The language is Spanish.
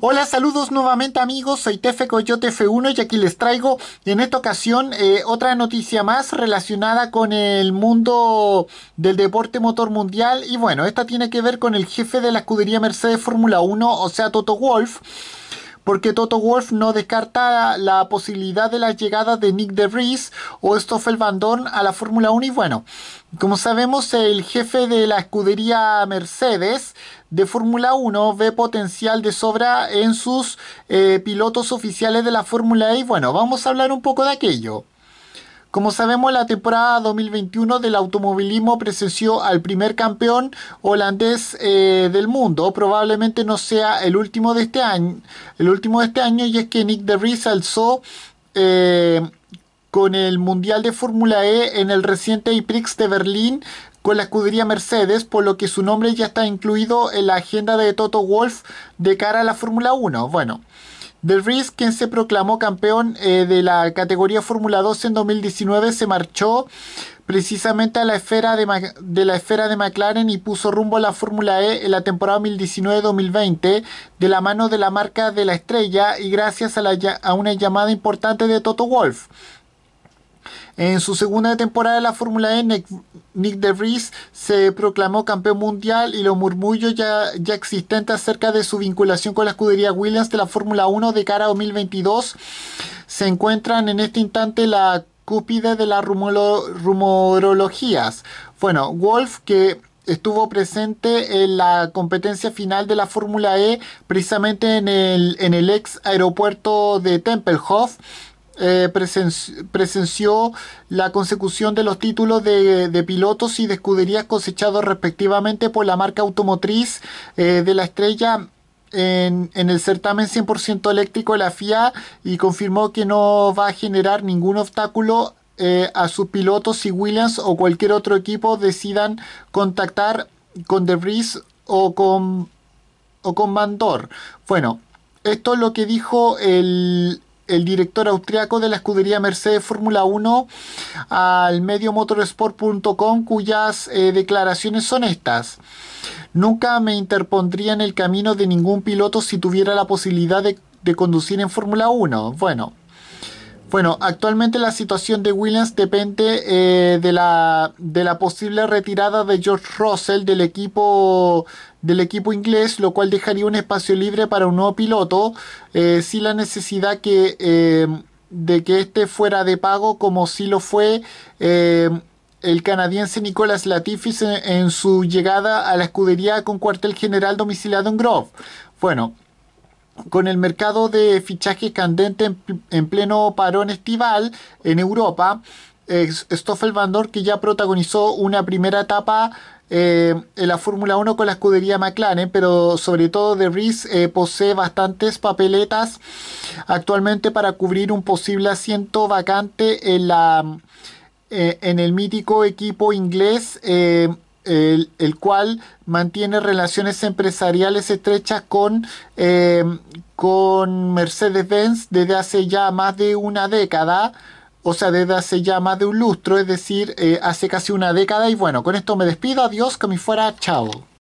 Hola, saludos nuevamente amigos, soy Tefe Coyote F1 y aquí les traigo en esta ocasión eh, otra noticia más relacionada con el mundo del deporte motor mundial y bueno, esta tiene que ver con el jefe de la escudería Mercedes Fórmula 1, o sea Toto Wolf porque Toto Wolf no descarta la posibilidad de la llegada de Nick de Vries o Stoffel Van Dorn a la Fórmula 1 y bueno, como sabemos el jefe de la escudería Mercedes de Fórmula 1 ve potencial de sobra en sus eh, pilotos oficiales de la Fórmula E. Y bueno, vamos a hablar un poco de aquello. Como sabemos, la temporada 2021 del automovilismo presenció al primer campeón holandés eh, del mundo. Probablemente no sea el último de este año. El último de este año y es que Nick de Vries alzó eh, con el Mundial de Fórmula E en el reciente IPRIX de Berlín con la escudería Mercedes, por lo que su nombre ya está incluido en la agenda de Toto Wolf de cara a la Fórmula 1. Bueno, de Vries, quien se proclamó campeón eh, de la categoría Fórmula 2 en 2019, se marchó precisamente a la esfera de, la esfera de McLaren y puso rumbo a la Fórmula E en la temporada 2019-2020 de la mano de la marca de la estrella y gracias a, una llamada importante de Toto Wolf. En su segunda temporada de la Fórmula E, Nick, de DeVries se proclamó campeón mundial y los murmullos ya, ya existentes acerca de su vinculación con la escudería Williams de la Fórmula 1 de cara a 2022 se encuentran en este instante la cúpida de las rumorologías. Bueno, Wolf que estuvo presente en la competencia final de la Fórmula E precisamente en el, en el ex aeropuerto de Tempelhof eh, presenció, la consecución de los títulos de, pilotos y de escuderías cosechados respectivamente por la marca automotriz eh, de la estrella en, el certamen 100% eléctrico de la FIA y confirmó que no va a generar ningún obstáculo eh, a sus pilotos si Williams o cualquier otro equipo decidan contactar con Debris o con, o con Mandor. Bueno, esto es lo que dijo el, el director austriaco de la escudería Mercedes Fórmula 1 al medio motorsport.com cuyas eh, declaraciones son estas. Nunca me interpondría en el camino de ningún piloto si tuviera la posibilidad de, de conducir en Fórmula 1. Bueno, bueno, actualmente la situación de Williams depende eh, de, la, de la posible retirada de George Russell del equipo del equipo inglés, lo cual dejaría un espacio libre para un nuevo piloto, eh, Si la necesidad que, eh, de que este fuera de pago, como si lo fue el canadiense Nicolas Latifis en su llegada a la escudería con cuartel general domiciliado en Grove. Bueno, con el mercado de fichajes candente en, pleno parón estival en Europa, Stoffel Van que ya protagonizó una primera etapa eh, en la Fórmula 1 con la escudería McLaren, pero sobre todo de Rhys eh, posee bastantes papeletas actualmente para cubrir un posible asiento vacante en la eh, en el mítico equipo inglés el, cual mantiene relaciones empresariales estrechas con, em, con Mercedes-Benz desde hace ya más de una década, o sea, desde hace ya más de un lustro, es decir, eh, hace casi una década. Y bueno, con esto me despido, adiós, que me fuera, chao.